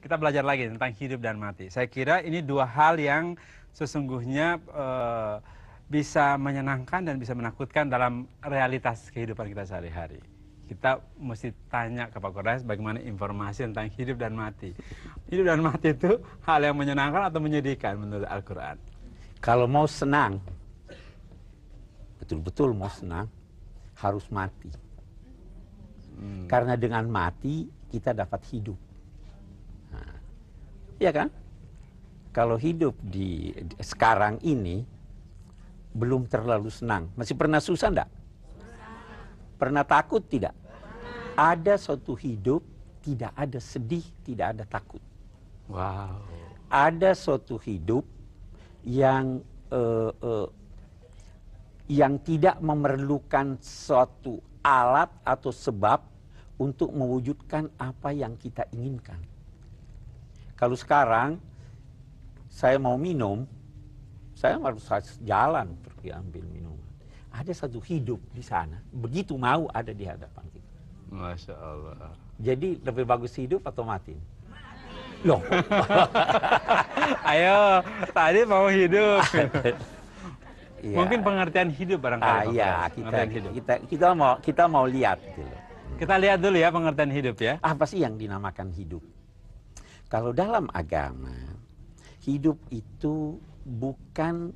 kita belajar lagi tentang hidup dan mati. Saya kira ini dua hal yang sesungguhnya e, bisa menyenangkan dan bisa menakutkan dalam realitas kehidupan kita sehari-hari. Kita mesti tanya ke Pak Kordas bagaimana informasi tentang hidup dan mati. Hidup dan mati itu hal yang menyenangkan atau menyedihkan menurut Al-Quran? Kalau mau senang, betul-betul mau senang, harus mati. Hmm. Karena dengan mati kita dapat hidup ya kan? Kalau hidup di, di sekarang ini belum terlalu senang. Masih pernah susah enggak? Pernah takut tidak? Ada suatu hidup tidak ada sedih, tidak ada takut. Wow. Ada suatu hidup yang uh, uh, yang tidak memerlukan suatu alat atau sebab untuk mewujudkan apa yang kita inginkan. Kalau sekarang saya mau minum, saya harus jalan pergi ambil minuman. Ada satu hidup di sana, begitu mau ada di hadapan kita. Masya Allah. Jadi lebih bagus hidup atau mati? Loh. Ayo, tadi mau hidup. ya. Mungkin pengertian hidup barangkali. Ah, iya, kita, hidup. kita kita mau kita mau lihat gitu. Kita lihat dulu ya pengertian hidup ya. Apa sih yang dinamakan hidup? Kalau dalam agama, hidup itu bukan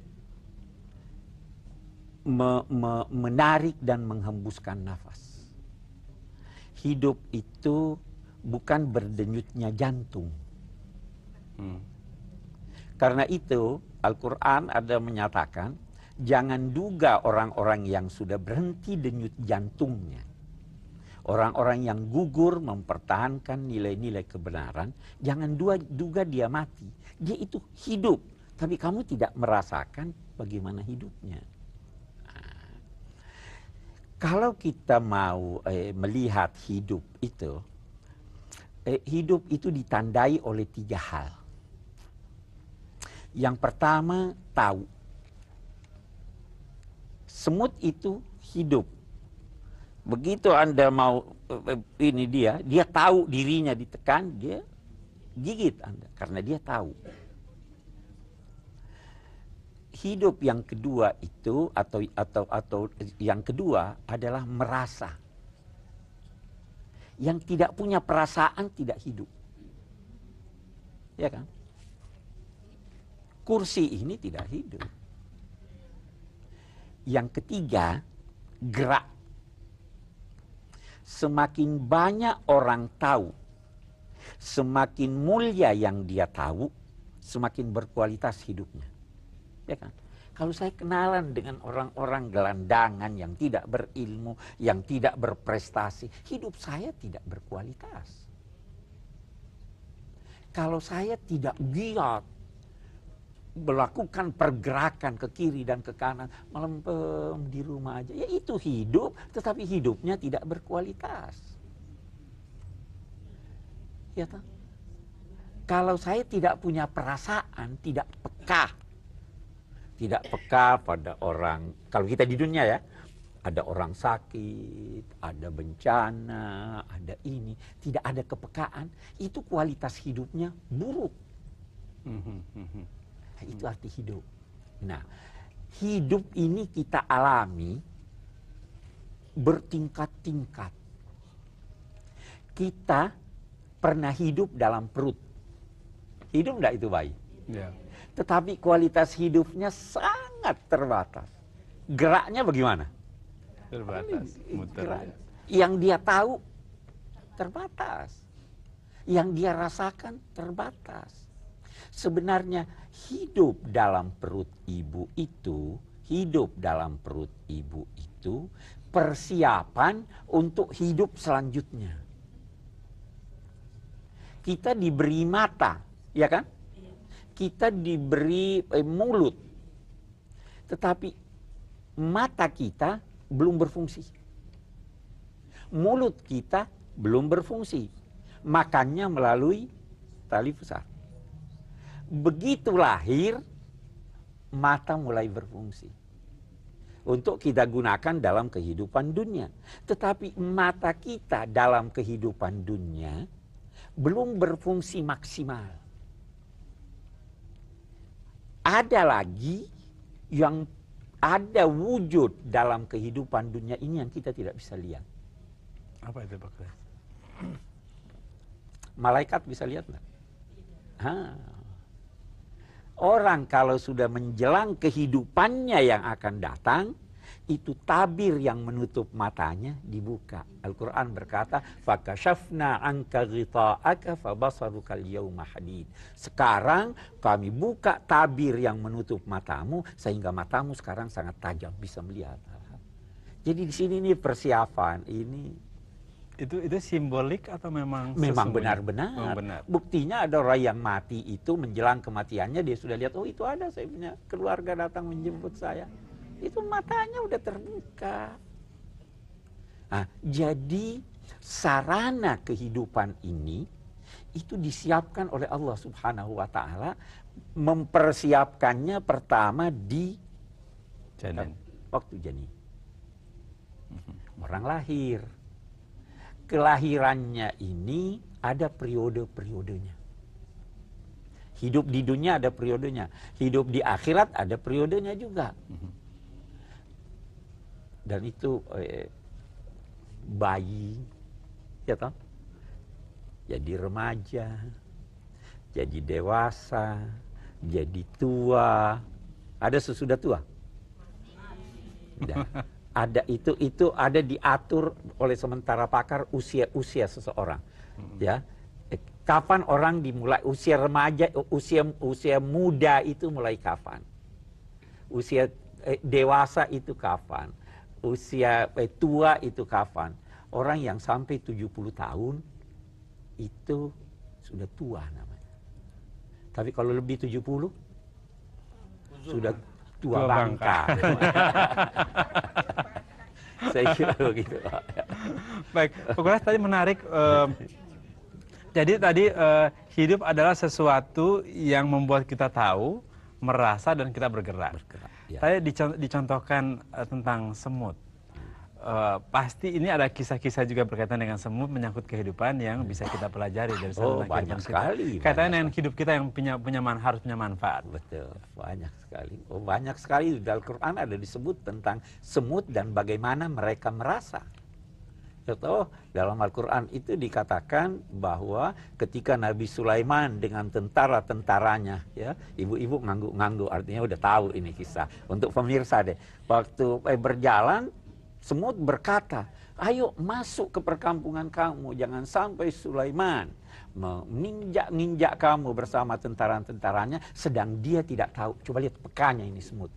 me me menarik dan menghembuskan nafas. Hidup itu bukan berdenyutnya jantung. Hmm. Karena itu, Al-Quran ada menyatakan, jangan duga orang-orang yang sudah berhenti denyut jantungnya Orang-orang yang gugur mempertahankan nilai-nilai kebenaran, jangan dua duga dia mati. Dia itu hidup, tapi kamu tidak merasakan bagaimana hidupnya. Ah. kalau kita mau eh, melihat hidup itu, eh, hidup itu ditandai oleh tiga hal. Yang pertama, tahu. Semut itu hidup Begitu Anda mau eh, eh, ini dia, dia tahu dirinya ditekan, dia gigit Anda karena dia tahu. Hidup yang kedua itu atau atau atau yang kedua adalah merasa. Yang tidak punya perasaan tidak hidup. Ya kan? Kursi ini tidak hidup. Yang ketiga, gerak semakin banyak orang tahu, semakin mulia yang dia tahu, semakin berkualitas hidupnya. Ya kan? Kalau saya kenalan dengan orang-orang gelandangan yang tidak berilmu, yang tidak berprestasi, hidup saya tidak berkualitas. Kalau saya tidak giat melakukan pergerakan ke kiri dan ke kanan, melempem di rumah aja. Ya itu hidup, tetapi hidupnya tidak berkualitas. Ya tak? Kalau saya tidak punya perasaan, tidak peka. Tidak peka pada orang, kalau kita di dunia ya, ada orang sakit, ada bencana, ada ini, tidak ada kepekaan, itu kualitas hidupnya buruk. Hmm, hmm, hmm, Nah, itu arti hidup. Nah, hidup ini kita alami bertingkat-tingkat. Kita pernah hidup dalam perut. Hidup enggak itu baik. Ya. Tetapi kualitas hidupnya sangat terbatas. Geraknya bagaimana? Terbatas. Muter. Gerak. Yang dia tahu terbatas. Yang dia rasakan terbatas Sebenarnya hidup dalam perut ibu itu, hidup dalam perut ibu itu persiapan untuk hidup selanjutnya. Kita diberi mata, ya kan? Kita diberi eh, mulut. Tetapi mata kita belum berfungsi. Mulut kita belum berfungsi. Makannya melalui tali pusat begitu lahir mata mulai berfungsi untuk kita gunakan dalam kehidupan dunia. Tetapi mata kita dalam kehidupan dunia belum berfungsi maksimal. Ada lagi yang ada wujud dalam kehidupan dunia ini yang kita tidak bisa lihat. Apa itu Pak? Malaikat bisa lihat nggak? Orang kalau sudah menjelang kehidupannya yang akan datang, itu tabir yang menutup matanya dibuka. Al-Quran berkata, Fakashafna anka ghita'aka yawma hadid. Sekarang kami buka tabir yang menutup matamu, sehingga matamu sekarang sangat tajam, bisa melihat. Jadi di sini ini persiapan, ini itu itu simbolik atau memang memang benar-benar oh, buktinya ada orang yang mati itu menjelang kematiannya dia sudah lihat oh itu ada saya punya keluarga datang menjemput saya itu matanya udah terbuka nah, jadi sarana kehidupan ini itu disiapkan oleh Allah Subhanahu wa taala mempersiapkannya pertama di janin. waktu janin mhm. orang lahir kelahirannya ini ada periode-periodenya. Hidup di dunia ada periodenya, hidup di akhirat ada periodenya juga. Mhm. Dan itu eh, bayi, ya toh, jadi remaja, jadi dewasa, jadi tua, ada sesudah tua. Tidak ada itu itu ada diatur oleh sementara pakar usia-usia seseorang hmm. ya eh, kapan orang dimulai usia remaja usia usia muda itu mulai kapan usia eh, dewasa itu kapan usia eh, tua itu kapan orang yang sampai 70 tahun itu sudah tua namanya tapi kalau lebih 70 Uzur. sudah dua, bangka. saya kira begitu Baik, Pak tadi menarik. Um, jadi tadi uh, hidup adalah sesuatu yang membuat kita tahu, merasa dan kita bergerak. bergerak ya. Tadi dicontohkan uh, tentang semut. Eh, pasti ini ada kisah-kisah juga berkaitan dengan semut menyangkut kehidupan yang bisa kita pelajari dari sana oh, banyak kita. sekali. Kaitannya dengan hidup kita yang punya punya man, harus punya manfaat. Betul, banyak sekali. Oh, banyak sekali di dalam Quran ada disebut tentang semut dan bagaimana mereka merasa. Contoh dalam Al-Quran itu dikatakan bahwa ketika Nabi Sulaiman dengan tentara-tentaranya, ya ibu-ibu ngangguk-ngangguk, artinya udah tahu ini kisah. Untuk pemirsa deh, waktu eh, berjalan semut berkata, ayo masuk ke perkampungan kamu, jangan sampai Sulaiman menginjak ninjak kamu bersama tentara-tentaranya, sedang dia tidak tahu. Coba lihat pekanya ini semut.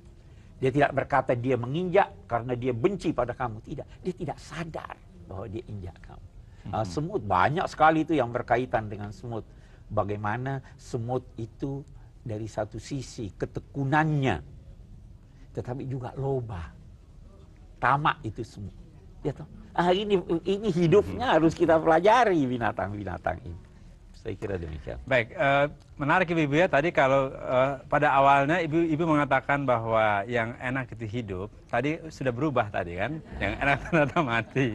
Dia tidak berkata dia menginjak karena dia benci pada kamu. Tidak, dia tidak sadar bahwa dia injak kamu. Ah, hmm. semut, banyak sekali itu yang berkaitan dengan semut. Bagaimana semut itu dari satu sisi ketekunannya, tetapi juga loba tamak itu semua. Ya toh. Ah, ini ini hidupnya hmm. harus kita pelajari binatang-binatang ini. Saya kira demikian. Baik, uh, menarik ibu-ibu ya tadi kalau uh, pada awalnya ibu-ibu mengatakan bahwa yang enak itu hidup, tadi sudah berubah tadi kan, yang enak ternyata mati.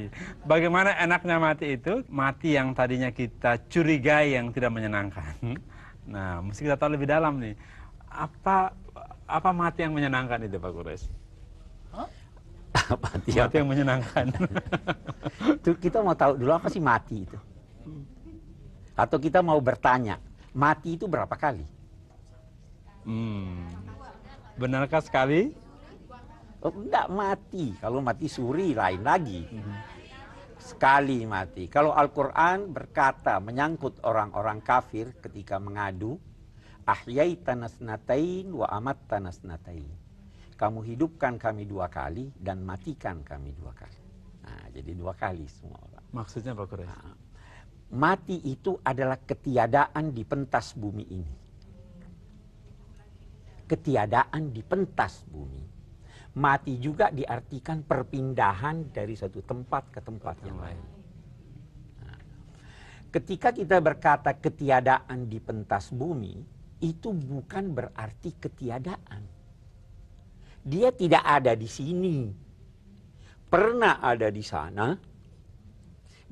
Bagaimana enaknya mati itu? Mati yang tadinya kita curigai yang tidak menyenangkan. Nah, mesti kita tahu lebih dalam nih. Apa apa mati yang menyenangkan itu Pak Kures? Mati, mati yang menyenangkan. Tuh, kita mau tahu dulu apa sih mati itu? Atau kita mau bertanya, mati itu berapa kali? Hmm. Benarkah sekali? Oh, enggak mati. Kalau mati suri lain lagi. Hmm. Sekali mati. Kalau Al-Quran berkata menyangkut orang-orang kafir ketika mengadu, ahyai tanasnatain wa amat tanasnatain kamu hidupkan kami dua kali dan matikan kami dua kali. Nah, jadi dua kali semua orang. Maksudnya Pak Quraisy? Nah, mati itu adalah ketiadaan di pentas bumi ini. Ketiadaan di pentas bumi. Mati juga diartikan perpindahan dari satu tempat ke tempat yang lain. Nah, ketika kita berkata ketiadaan di pentas bumi, itu bukan berarti ketiadaan dia tidak ada di sini. Pernah ada di sana.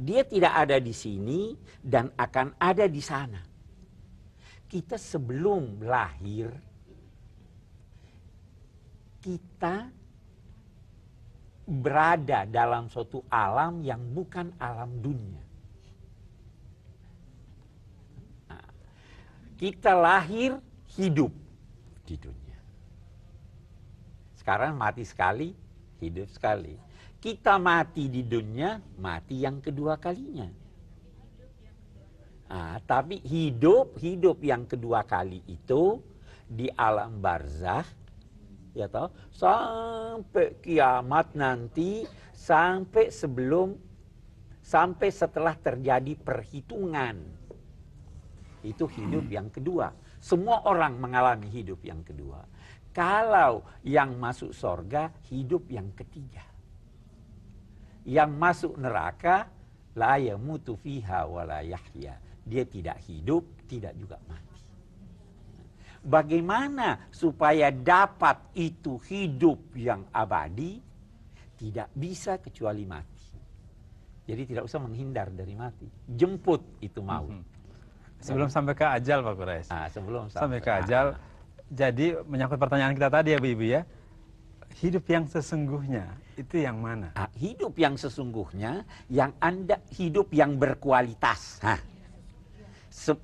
Dia tidak ada di sini dan akan ada di sana. Kita sebelum lahir, kita berada dalam suatu alam yang bukan alam dunia. Nah, kita lahir hidup di sekarang mati sekali, hidup sekali. Kita mati di dunia, mati yang kedua kalinya. Nah, tapi hidup-hidup yang kedua kali itu di alam barzah, ya tahu sampai kiamat nanti, sampai sebelum, sampai setelah terjadi perhitungan. Itu hidup yang kedua. Semua orang mengalami hidup yang kedua. Kalau yang masuk sorga hidup yang ketiga. Yang masuk neraka la mutu fiha wa Dia tidak hidup, tidak juga mati. Bagaimana supaya dapat itu hidup yang abadi? Tidak bisa kecuali mati. Jadi tidak usah menghindar dari mati. Jemput itu maut. Mm-hmm. Sebelum sampai ke ajal Pak Quraisy. Nah, sebelum sampai, sampai ke ajal. Nah jadi menyangkut pertanyaan kita tadi ya Bu Ibu ya. Hidup yang sesungguhnya itu yang mana? Nah, hidup yang sesungguhnya yang Anda hidup yang berkualitas. Hah.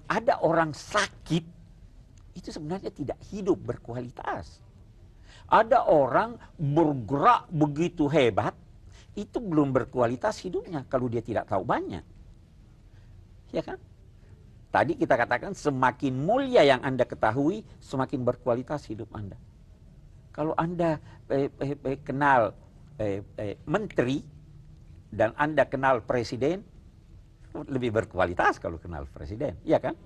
ada orang sakit itu sebenarnya tidak hidup berkualitas. Ada orang bergerak begitu hebat itu belum berkualitas hidupnya kalau dia tidak tahu banyak. Ya kan? Tadi kita katakan semakin mulia yang Anda ketahui, semakin berkualitas hidup Anda. Kalau Anda eh, eh, eh, kenal eh, eh, menteri dan Anda kenal presiden, lebih berkualitas kalau kenal presiden, iya kan?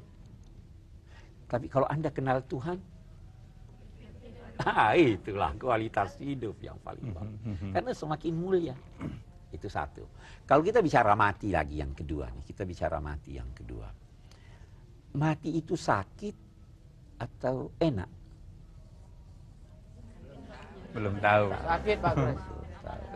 Tapi kalau Anda kenal Tuhan, ah, itulah kualitas hidup yang paling hmm, hmm, baik. Hmm, Karena semakin mulia. Itu satu. Kalau kita bicara mati lagi yang kedua nih, kita bicara mati yang kedua mati itu sakit atau enak? Belum tahu. Sakit Pak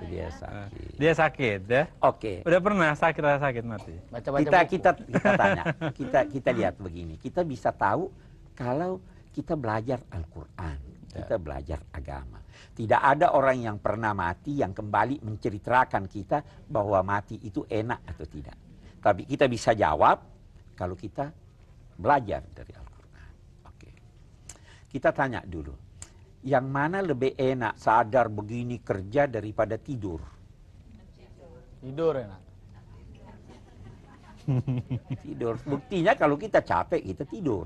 Dia sakit. Eh, dia sakit ya. Oke. Okay. Udah pernah sakit sakit mati. Baca -baca kita kita kita tanya. kita kita lihat begini. Kita bisa tahu kalau kita belajar Al-Qur'an, ya. kita belajar agama. Tidak ada orang yang pernah mati yang kembali menceritakan kita bahwa mati itu enak atau tidak. Tapi kita bisa jawab kalau kita belajar dari Al-Quran. Oke. Kita tanya dulu, yang mana lebih enak sadar begini kerja daripada tidur? Tidur enak. tidur. Buktinya kalau kita capek kita tidur.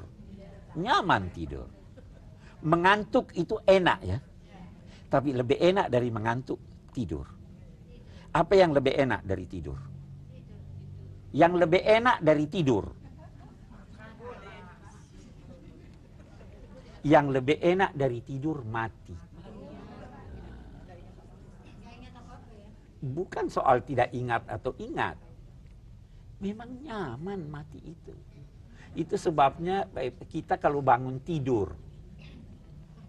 Nyaman tidur. Mengantuk itu enak ya. Tapi lebih enak dari mengantuk tidur. Apa yang lebih enak dari tidur? Yang lebih enak dari tidur Yang lebih enak dari tidur mati. Bukan soal tidak ingat atau ingat. Memang nyaman mati itu. Itu sebabnya kita kalau bangun tidur.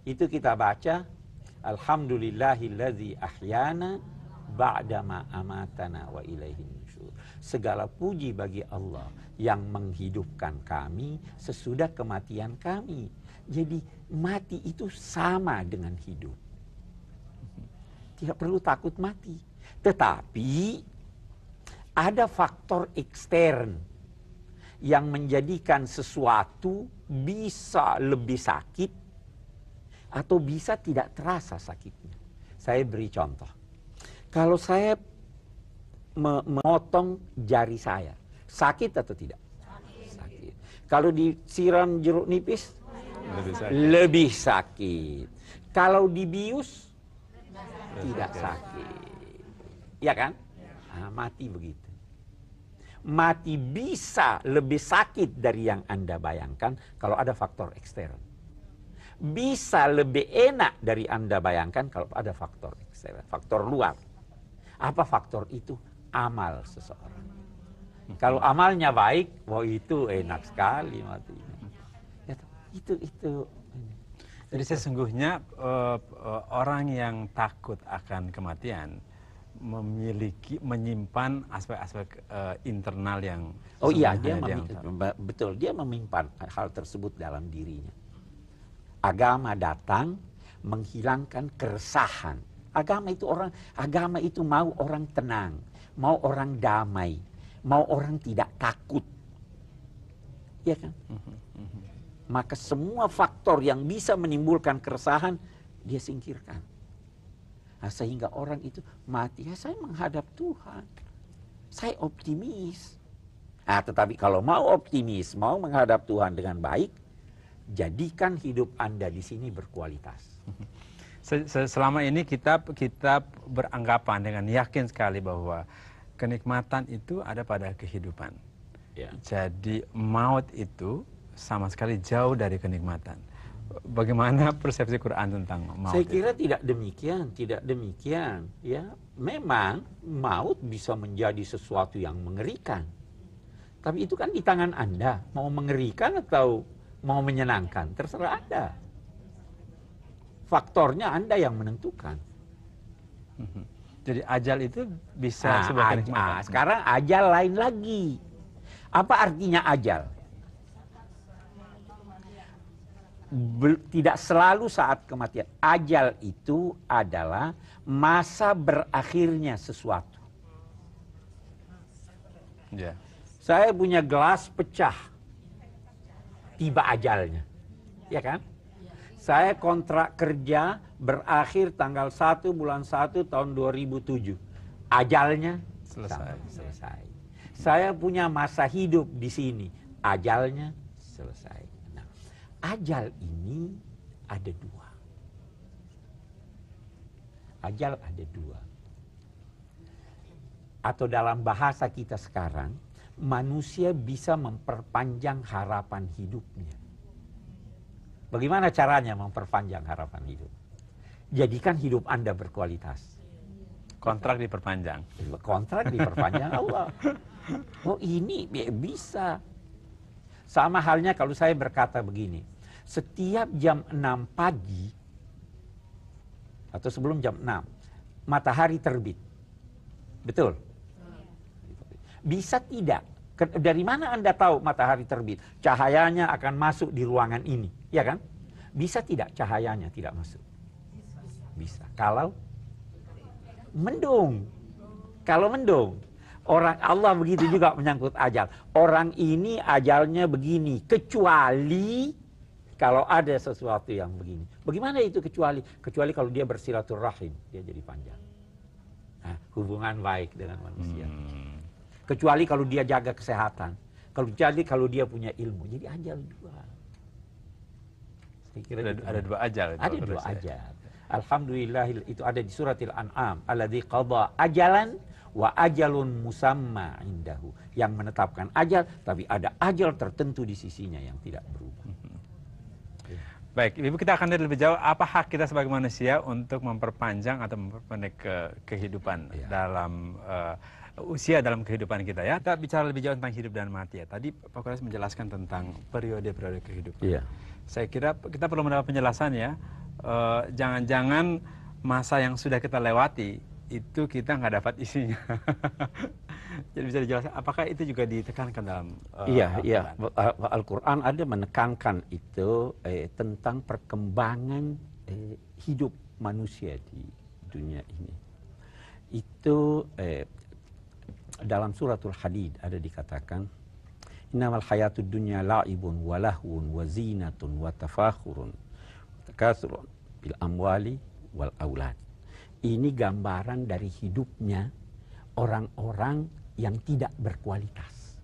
Itu kita baca. Alhamdulillahilladzi ahyana ba'dama amatana wa ilaihi Segala puji bagi Allah yang menghidupkan kami sesudah kematian kami. Jadi mati itu sama dengan hidup. Tidak perlu takut mati. Tetapi ada faktor ekstern yang menjadikan sesuatu bisa lebih sakit atau bisa tidak terasa sakitnya. Saya beri contoh. Kalau saya memotong jari saya, sakit atau tidak? Sakit. sakit. Kalau disiram jeruk nipis, lebih sakit. Lebih sakit. Kalau dibius lebih tidak sakit. sakit. Ya kan? Nah, mati begitu. Mati bisa lebih sakit dari yang Anda bayangkan kalau ada faktor eksternal. Bisa lebih enak dari Anda bayangkan kalau ada faktor eksternal, faktor luar. Apa faktor itu? Amal seseorang. Kalau amalnya baik, wah itu enak sekali mati itu itu jadi sesungguhnya uh, uh, orang yang takut akan kematian memiliki menyimpan aspek-aspek uh, internal yang oh iya dia yang betul dia menyimpan hal tersebut dalam dirinya. Agama datang menghilangkan keresahan. Agama itu orang agama itu mau orang tenang, mau orang damai, mau orang tidak takut. ya kan? Mhm, mhm maka semua faktor yang bisa menimbulkan keresahan dia singkirkan. Nah, sehingga orang itu mati, ya saya menghadap Tuhan. Saya optimis. Nah, tetapi kalau mau optimis, mau menghadap Tuhan dengan baik, jadikan hidup Anda di sini berkualitas. Selama ini kita kita beranggapan dengan yakin sekali bahwa kenikmatan itu ada pada kehidupan. Ya. Jadi maut itu sama sekali jauh dari kenikmatan. Bagaimana persepsi Quran tentang maut? Saya kira tidak demikian, tidak demikian. Ya, memang maut bisa menjadi sesuatu yang mengerikan. Tapi itu kan di tangan Anda, mau mengerikan atau mau menyenangkan, terserah Anda. Faktornya Anda yang menentukan. Mhm. Jadi ajal itu bisa nah, sebagai aj- Sekarang ajal lain lagi. Apa artinya ajal? tidak selalu saat kematian. Ajal itu adalah masa berakhirnya sesuatu. Yeah. Saya punya gelas pecah. Tiba ajalnya. Ya kan? Saya kontrak kerja berakhir tanggal 1 bulan 1 tahun 2007. Ajalnya selesai. ajalnya selesai. Saya punya masa hidup di sini. Ajalnya selesai ajal ini ada dua. Ajal ada dua. Atau dalam bahasa kita sekarang, manusia bisa memperpanjang harapan hidupnya. Bagaimana caranya memperpanjang harapan hidup? Jadikan hidup Anda berkualitas. Kontrak diperpanjang. Kontrak diperpanjang Allah. Oh ini bisa. Sama halnya kalau saya berkata begini, setiap jam 6 pagi atau sebelum jam 6 matahari terbit. Betul? Bisa tidak? Dari mana Anda tahu matahari terbit? Cahayanya akan masuk di ruangan ini, ya kan? Bisa tidak cahayanya tidak masuk? Bisa. Kalau mendung. Kalau mendung. Orang Allah begitu juga menyangkut ajal. Orang ini ajalnya begini, kecuali kalau ada sesuatu yang begini. Bagaimana itu kecuali kecuali kalau dia bersilaturahim, dia jadi panjang. Nah, hubungan baik dengan manusia. Hmm. Kecuali kalau dia jaga kesehatan, kalau jadi kalau dia punya ilmu. Jadi ajal dua. Saya kira ada, gitu. dua ajal. Ada dua saya. ajal. Alhamdulillah itu ada di suratil An'am, Alladhi qadha ajalan wa ajalun musamma indahu yang menetapkan ajal tapi ada ajal tertentu di sisinya yang tidak berubah. Baik, Ibu kita akan lihat lebih jauh apa hak kita sebagai manusia untuk memperpanjang atau memperpendek ke kehidupan ya. dalam uh, usia dalam kehidupan kita ya. Kita bicara lebih jauh tentang hidup dan mati ya. Tadi Pak Kores menjelaskan tentang periode-periode kehidupan. Ya. Saya kira kita perlu mendapat penjelasan ya. Eh, jangan-jangan uh, masa yang sudah kita lewati itu kita nggak dapat isinya. Jadi bisa dijelaskan apakah itu juga ditekankan dalam uh, Iya, Al-Quran? iya. Eh, Al-Qur'an ada menekankan itu eh, tentang perkembangan eh, hidup manusia di dunia ini. Itu eh, dalam suratul Hadid ada dikatakan Innamal hayatud dunya la'ibun walahun lahwun wa zinatun wa tafakhurun takasurun bil amwali wal aulad. Ini gambaran dari hidupnya orang-orang yang tidak berkualitas.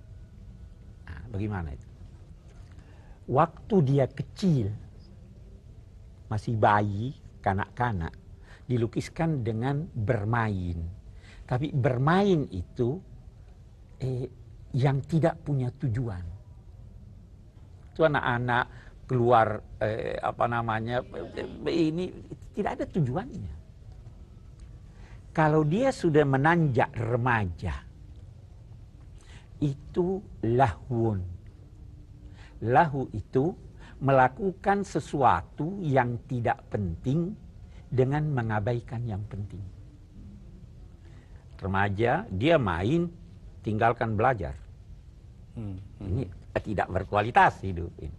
Nah, bagaimana itu? Waktu dia kecil, masih bayi, kanak-kanak, dilukiskan dengan bermain. Tapi bermain itu eh, yang tidak punya tujuan. Itu anak-anak keluar eh, apa namanya eh, ini tidak ada tujuannya. Kalau dia sudah menanjak remaja, itu lahwun. Lahu itu melakukan sesuatu yang tidak penting dengan mengabaikan yang penting. Remaja, dia main, tinggalkan belajar. Hmm, hmm. Ini tidak berkualitas hidup ini.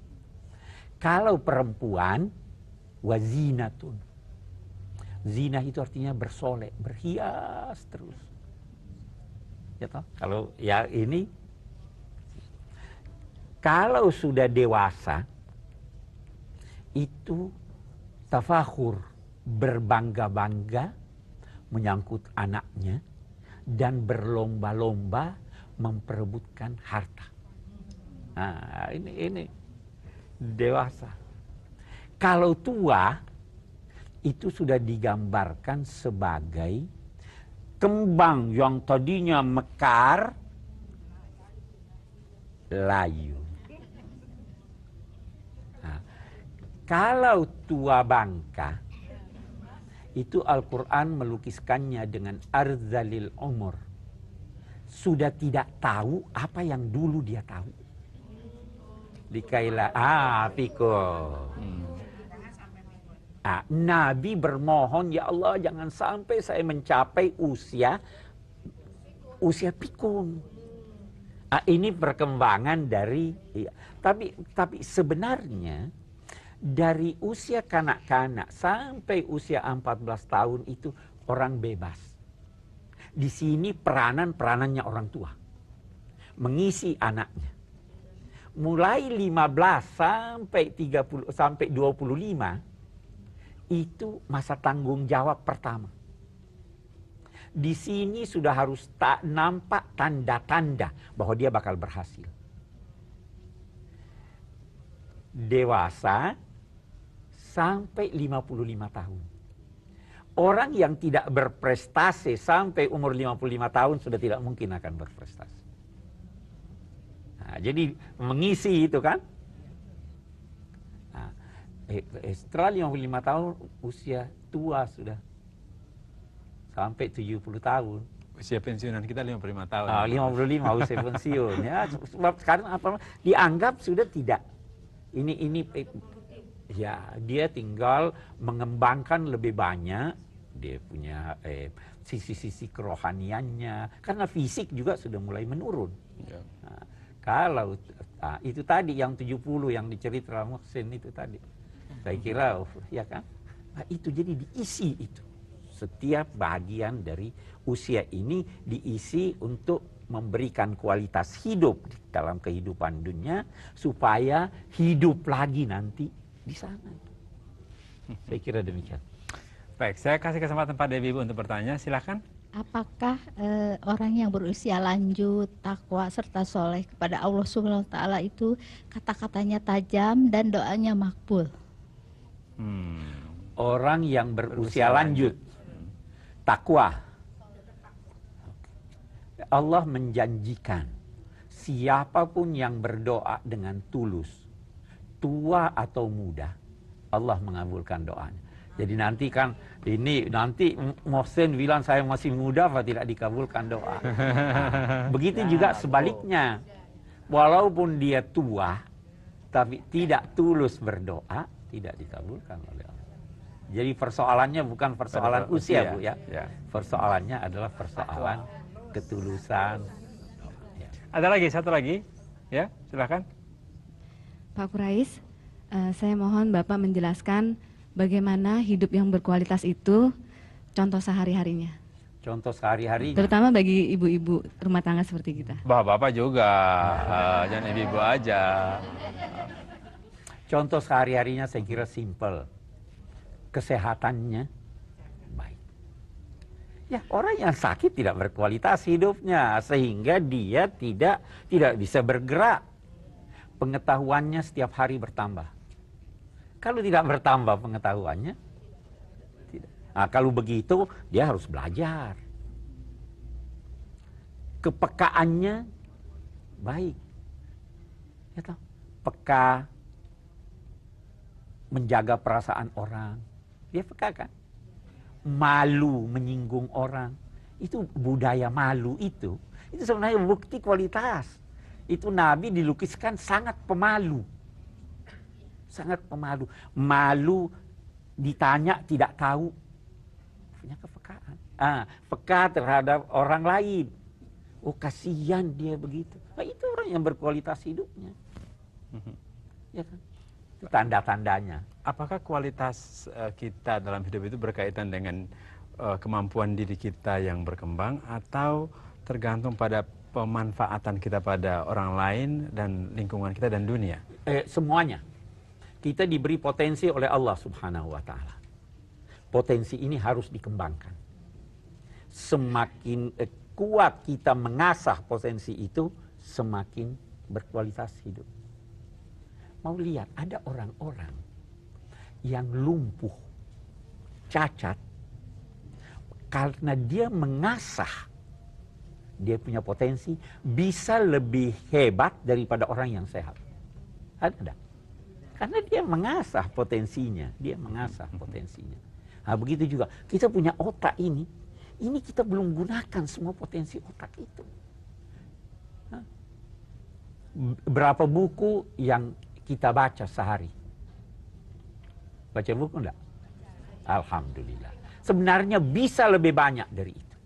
Kalau perempuan, wazinatun. Zina itu artinya bersolek, berhias terus gitu. kalau ya ini kalau sudah dewasa itu tafakur berbangga-bangga menyangkut anaknya dan berlomba-lomba memperebutkan harta. Nah, ini ini dewasa. Kalau tua itu sudah digambarkan sebagai kembang yang tadinya mekar layu. Nah, kalau tua bangka itu Al-Quran melukiskannya dengan arzalil umur. Sudah tidak tahu apa yang dulu dia tahu. Dikailah ah piko. Hmm. Ah, Nabi bermohon, ya Allah jangan sampai saya mencapai usia usia pikun. Nah, ini perkembangan dari, ya. tapi tapi sebenarnya dari usia kanak-kanak sampai usia 14 tahun itu orang bebas. Di sini peranan-peranannya orang tua. Mengisi anaknya. Mulai 15 sampai 30 sampai 25 itu masa tanggung jawab pertama. Di sini sudah harus tak nampak tanda-tanda bahwa dia bakal berhasil. Dewasa sampai 55 tahun. Orang yang tidak berprestasi sampai umur 55 tahun sudah tidak mungkin akan berprestasi. Nah, jadi mengisi itu kan setelah 55 tahun usia tua sudah sampai 70 tahun usia pensiunan kita 55 tahun. Oh, ah, 55 usia pensiun ya. Sebab sekarang apa dianggap sudah tidak. Ini ini eh, ya dia tinggal mengembangkan lebih banyak dia punya eh, sisi-sisi eh, kerohaniannya karena fisik juga sudah mulai menurun. Ya. Nah, kalau nah, itu tadi yang 70 yang dicerita Muhsin itu tadi saya kira ya kan nah, itu jadi diisi itu setiap bagian dari usia ini diisi untuk memberikan kualitas hidup dalam kehidupan dunia supaya hidup lagi nanti di sana saya kira demikian baik saya kasih kesempatan Pak ibu untuk bertanya silahkan apakah e, orang yang berusia lanjut takwa serta soleh kepada Allah Subhanahu Wa Taala itu kata-katanya tajam dan doanya makbul? hmm. orang yang berusia, lanjut takwa Allah menjanjikan siapapun yang berdoa dengan tulus tua atau muda Allah mengabulkan doanya jadi nanti kan ini nanti Mohsen bilang saya masih muda apa tidak dikabulkan doa. Nah, begitu ya, juga sebaliknya. Walaupun dia tua tapi tidak tulus berdoa, tidak dikabulkan oleh Allah. Jadi persoalannya bukan persoalan Pada usia, usia Bu ya. ya. Persoalannya adalah persoalan ketulusan. Ya. Ada lagi satu lagi ya, silakan. Pak Kurais, uh, saya mohon Bapak menjelaskan bagaimana hidup yang berkualitas itu contoh sehari-harinya. Contoh sehari hari Terutama bagi ibu-ibu rumah tangga seperti kita. Bapak-bapak juga, uh, jangan ibu-ibu aja. Contoh sehari-harinya saya kira simple. Kesehatannya baik. Ya, orang yang sakit tidak berkualitas hidupnya sehingga dia tidak tidak bisa bergerak. Pengetahuannya setiap hari bertambah. Kalau tidak bertambah pengetahuannya, tidak. Nah, kalau begitu dia harus belajar. Kepekaannya baik. Ya toh, peka menjaga perasaan orang. Dia peka kan? Malu menyinggung orang. Itu budaya malu itu. Itu sebenarnya bukti kualitas. Itu Nabi dilukiskan sangat pemalu. Sangat pemalu. Malu ditanya tidak tahu. Punya kepekaan. Ah, peka terhadap orang lain. Oh kasihan dia begitu. Nah, itu orang yang berkualitas hidupnya. Mhm. Ya kan? tanda tandanya apakah kualitas uh, kita dalam hidup itu berkaitan dengan uh, kemampuan diri kita yang berkembang atau tergantung pada pemanfaatan kita pada orang lain dan lingkungan kita dan dunia eh, semuanya kita diberi potensi oleh Allah Subhanahu wa taala potensi ini harus dikembangkan semakin eh, kuat kita mengasah potensi itu semakin berkualitas hidup mau lihat ada orang-orang yang lumpuh, cacat, karena dia mengasah dia punya potensi bisa lebih hebat daripada orang yang sehat. Ada, ada. Karena dia mengasah potensinya, dia mengasah potensinya. Nah, begitu juga kita punya otak ini, ini kita belum gunakan semua potensi otak itu. Berapa buku yang kita baca sehari? Baca buku enggak? Alhamdulillah. Sebenarnya bisa lebih banyak dari itu.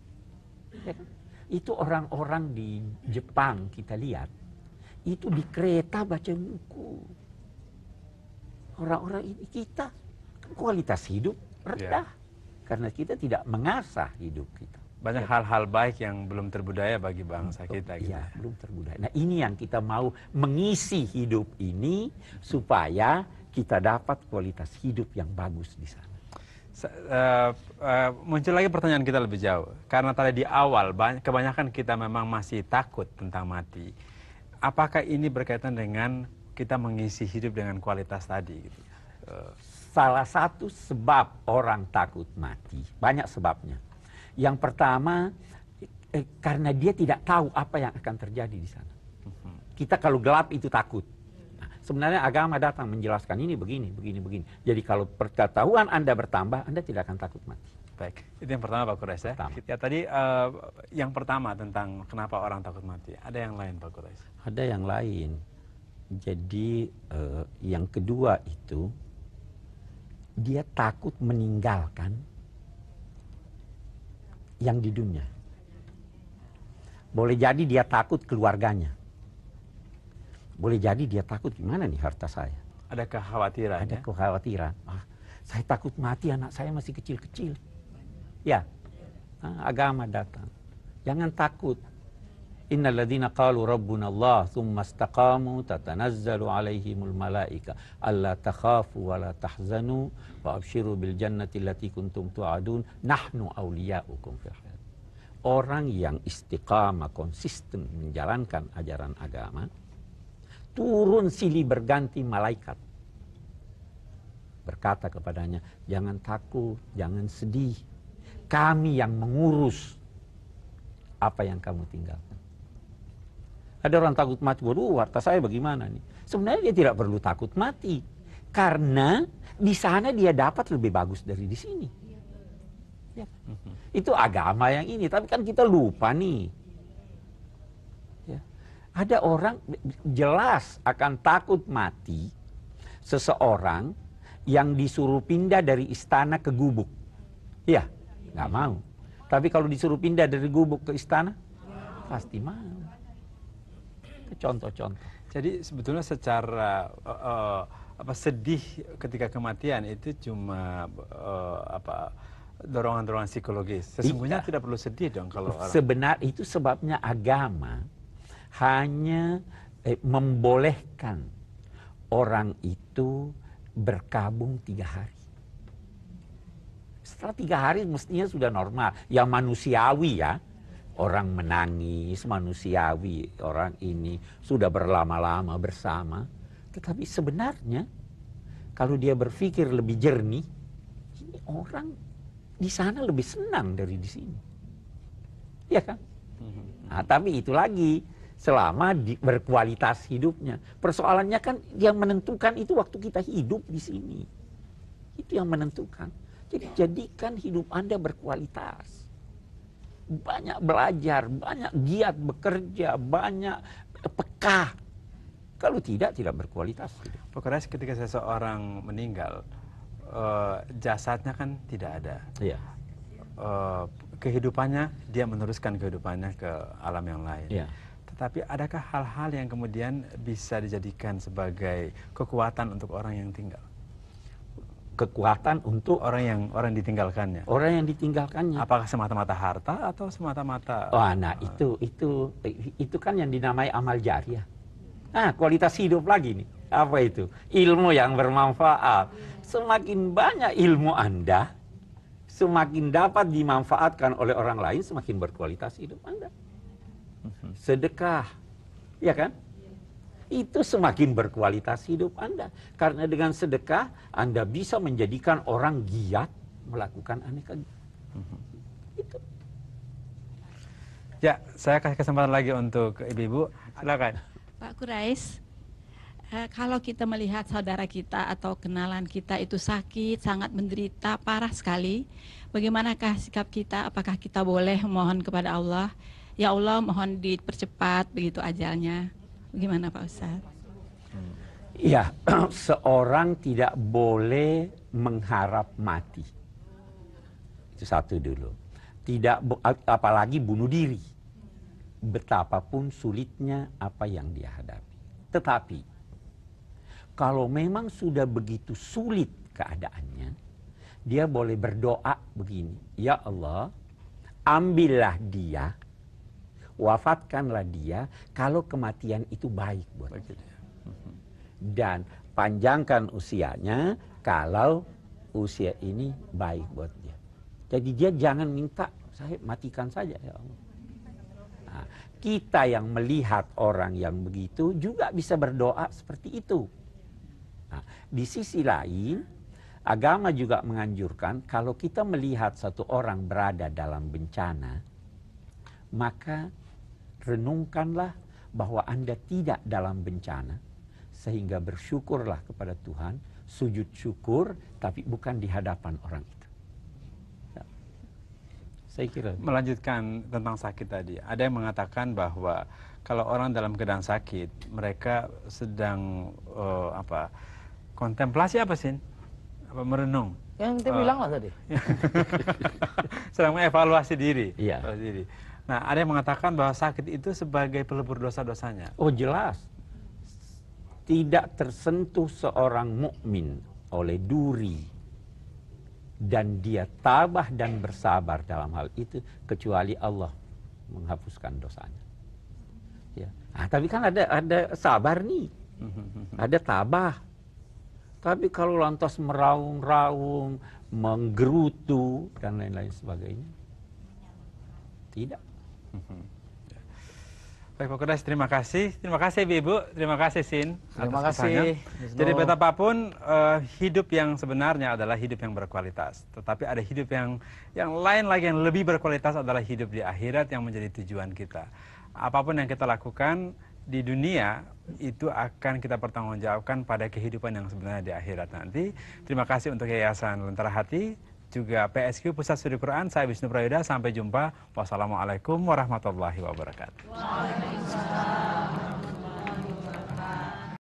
Ya kan? Itu orang-orang di Jepang kita lihat. Itu di kereta baca buku. Orang-orang ini kita kualitas hidup ya. rendah. Yeah. Karena kita tidak mengasah hidup kita banyak ya. hal-hal baik yang belum terbudaya bagi bangsa kita ya, gitu. Ya, belum terbudaya. Nah, ini yang kita mau mengisi hidup ini supaya kita dapat kualitas hidup yang bagus di sana. Uh, uh, muncul lagi pertanyaan kita lebih jauh karena tadi di awal kebanyakan kita memang masih takut tentang mati. Apakah ini berkaitan dengan kita mengisi hidup dengan kualitas tadi? Gitu? Uh. Salah satu sebab orang takut mati banyak sebabnya yang pertama eh, karena dia tidak tahu apa yang akan terjadi di sana. Mhm. Kita kalau gelap itu takut. Nah, sebenarnya agama datang menjelaskan ini begini, begini, begini. Jadi kalau pengetahuan Anda bertambah, Anda tidak akan takut mati. Baik, itu yang pertama Pak Kures ya. Ya tadi uh, yang pertama tentang kenapa orang takut mati. Ada yang lain Pak Kures? Ada yang lain. Jadi uh, yang kedua itu dia takut meninggalkan yang di dunia. Boleh jadi dia takut keluarganya. Boleh jadi dia takut gimana nih harta saya. Ada kekhawatiran. Ada ya? kekhawatiran. Ah, saya takut mati anak saya masih kecil-kecil. Ya, ah, agama datang. Jangan takut. Innalladzina qalu rabbunallah thumma istaqamu tatanazzalu alaihimul malaika alla takhafu wa la tahzanu wa abshiru bil jannati allati kuntum tu'adun nahnu awliya'ukum fil Orang yang istiqamah konsisten menjalankan ajaran agama turun silih berganti malaikat berkata kepadanya jangan takut jangan sedih kami yang mengurus apa yang kamu tinggal ada orang takut mati, waduh harta saya bagaimana nih? Sebenarnya dia tidak perlu takut mati. Karena di sana dia dapat lebih bagus dari di sini. Ya. Kan? Mhm. Itu agama yang ini, tapi kan kita lupa nih. Ya. Ada orang jelas akan takut mati seseorang yang disuruh pindah dari istana ke gubuk. Iya, nggak mau. Tapi kalau disuruh pindah dari gubuk ke istana, pasti mau contoh-contoh jadi sebetulnya secara uh, apa sedih ketika kematian itu cuma uh, apa dorongan-dorongan psikologis sesungguhnya Ika. tidak perlu sedih dong kalau orang. sebenar itu sebabnya agama hanya eh, membolehkan orang itu berkabung tiga hari setelah tiga hari mestinya sudah normal yang manusiawi ya orang menangis, manusiawi, orang ini sudah berlama-lama bersama. Tetapi sebenarnya kalau dia berpikir lebih jernih, ini orang di sana lebih senang dari di sini. Ya kan? Mm-hmm. Nah, tapi itu lagi selama di, berkualitas hidupnya. Persoalannya kan yang menentukan itu waktu kita hidup di sini. Itu yang menentukan. Jadi jadikan hidup Anda berkualitas banyak belajar, banyak giat bekerja, banyak peka. Kalau tidak, tidak berkualitas. Pokoknya ketika seseorang meninggal, uh, jasadnya kan tidak ada. Iya. Uh, kehidupannya, dia meneruskan kehidupannya ke alam yang lain. Iya. Tetapi adakah hal-hal yang kemudian bisa dijadikan sebagai kekuatan untuk orang yang tinggal? kekuatan untuk orang yang orang ditinggalkannya. Orang yang ditinggalkannya. Apakah semata-mata harta atau semata-mata? oh, nah eh, itu itu itu kan yang dinamai amal jariah. Nah, kualitas hidup lagi nih. Apa itu? Ilmu yang bermanfaat. Semakin banyak ilmu Anda, semakin dapat dimanfaatkan oleh orang lain, semakin berkualitas hidup Anda. Mhm. Sedekah, ya kan? itu semakin berkualitas hidup Anda. Karena dengan sedekah Anda bisa menjadikan orang giat melakukan aneka itu. Ya, saya kasih kesempatan lagi untuk ibu-ibu. Silakan. Pak Kurais, eh, kalau kita melihat saudara kita atau kenalan kita itu sakit, sangat menderita, parah sekali, bagaimanakah sikap kita? Apakah kita boleh mohon kepada Allah? Ya Allah, mohon dipercepat begitu ajalnya. Bagaimana Pak Ustadz? Ya, seorang tidak boleh mengharap mati. Itu satu dulu. Tidak apalagi bunuh diri. Betapapun sulitnya apa yang dia hadapi. Tetapi kalau memang sudah begitu sulit keadaannya, dia boleh berdoa begini, "Ya Allah, ambillah dia wafatkanlah dia kalau kematian itu baik buat ya. dia. Dan panjangkan usianya kalau usia ini baik buat dia. Jadi dia jangan minta saya matikan saja ya Allah. Nah, kita yang melihat orang yang begitu juga bisa berdoa seperti itu. Nah, di sisi lain, agama juga menganjurkan kalau kita melihat satu orang berada dalam bencana, maka renungkanlah bahwa Anda tidak dalam bencana, sehingga bersyukurlah kepada Tuhan, sujud syukur, tapi bukan di hadapan orang itu. Ya. Saya kira. Melanjutkan tentang sakit tadi, ada yang mengatakan bahwa kalau orang dalam keadaan sakit, mereka sedang uh, apa? Kontemplasi apa sih? Apa merenung? Yang eh. tadi uh, bilang lah tadi. sedang mengevaluasi diri. Iya. Evaluasi diri Nah, ada yang mengatakan bahwa sakit itu sebagai pelebur dosa-dosanya. Oh, jelas. Tidak tersentuh seorang mukmin oleh duri dan dia tabah dan bersabar dalam hal itu kecuali Allah menghapuskan dosanya. Ya. Ah, tapi kan ada ada sabar nih. Ada tabah. Tapi kalau lantas meraung-raung, menggerutu dan lain-lain sebagainya. Tidak Ya. Baik Pak Kudas, terima kasih. Terima kasih Ibu, terima kasih Sin. Terima kasih. Jadi betapapun uh, eh, hidup yang sebenarnya adalah hidup yang berkualitas. Tetapi ada hidup yang yang lain lagi yang lebih berkualitas adalah hidup di akhirat yang menjadi tujuan kita. Apapun yang kita lakukan di dunia itu akan kita pertanggungjawabkan pada kehidupan yang sebenarnya di akhirat nanti. Terima kasih untuk Yayasan Lentera Hati juga PSQ Pusat Studi Quran. Saya Wisnu Prayuda, sampai jumpa. Wassalamualaikum warahmatullahi wabarakatuh.